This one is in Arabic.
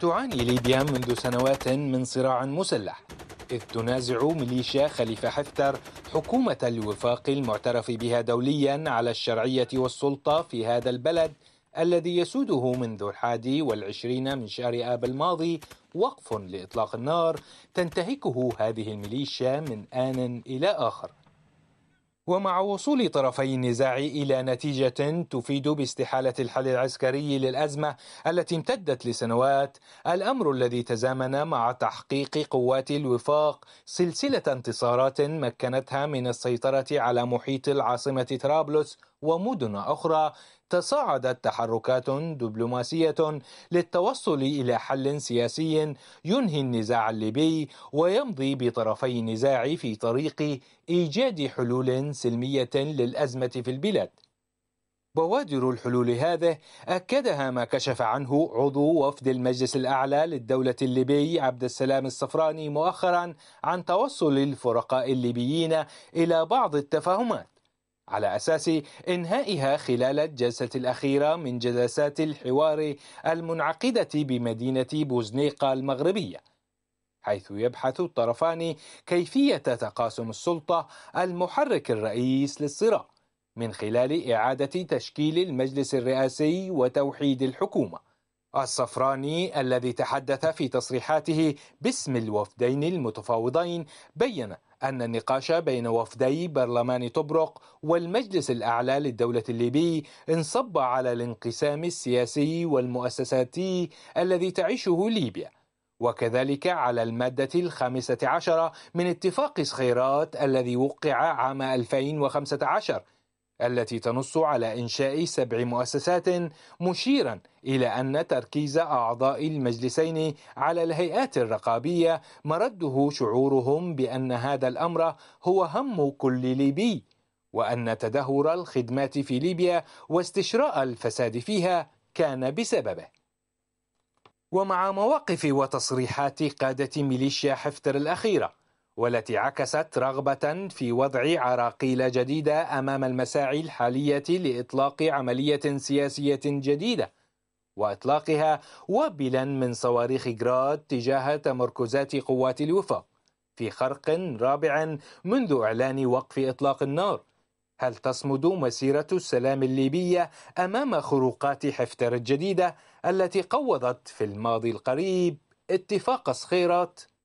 تعاني ليبيا منذ سنوات من صراع مسلح إذ تنازع ميليشيا خليفة حفتر حكومة الوفاق المعترف بها دوليا على الشرعية والسلطة في هذا البلد الذي يسوده منذ الحادي والعشرين من شهر آب الماضي وقف لإطلاق النار تنتهكه هذه الميليشيا من آن إلى آخر ومع وصول طرفي النزاع إلى نتيجة تفيد باستحالة الحل العسكري للأزمة التي امتدت لسنوات الأمر الذي تزامن مع تحقيق قوات الوفاق سلسلة انتصارات مكنتها من السيطرة على محيط العاصمة طرابلس ومدن أخرى تصاعدت تحركات دبلوماسية للتوصل إلى حل سياسي ينهي النزاع الليبي ويمضي بطرفي النزاع في طريق إيجاد حلول سلمية للأزمة في البلاد. بوادر الحلول هذه أكدها ما كشف عنه عضو وفد المجلس الأعلى للدولة الليبي عبد السلام الصفراني مؤخرا عن توصل الفرقاء الليبيين إلى بعض التفاهمات على اساس انهائها خلال الجلسه الاخيره من جلسات الحوار المنعقده بمدينه بوزنيقه المغربيه حيث يبحث الطرفان كيفيه تقاسم السلطه المحرك الرئيس للصراع من خلال اعاده تشكيل المجلس الرئاسي وتوحيد الحكومه الصفراني الذي تحدث في تصريحاته باسم الوفدين المتفاوضين بين أن النقاش بين وفدي برلمان طبرق والمجلس الأعلى للدولة الليبي انصب على الانقسام السياسي والمؤسساتي الذي تعيشه ليبيا وكذلك على المادة الخامسة عشرة من اتفاق صخيرات الذي وقع عام 2015 التي تنص على إنشاء سبع مؤسسات مشيرا إلى أن تركيز أعضاء المجلسين على الهيئات الرقابية مرده شعورهم بأن هذا الأمر هو هم كل ليبي وأن تدهور الخدمات في ليبيا واستشراء الفساد فيها كان بسببه ومع مواقف وتصريحات قادة ميليشيا حفتر الأخيرة والتي عكست رغبة في وضع عراقيل جديدة أمام المساعي الحالية لإطلاق عملية سياسية جديدة وإطلاقها وبلا من صواريخ جراد تجاه تمركزات قوات الوفاق في خرق رابع منذ إعلان وقف إطلاق النار هل تصمد مسيرة السلام الليبية أمام خروقات حفتر الجديدة التي قوضت في الماضي القريب اتفاق صخيرات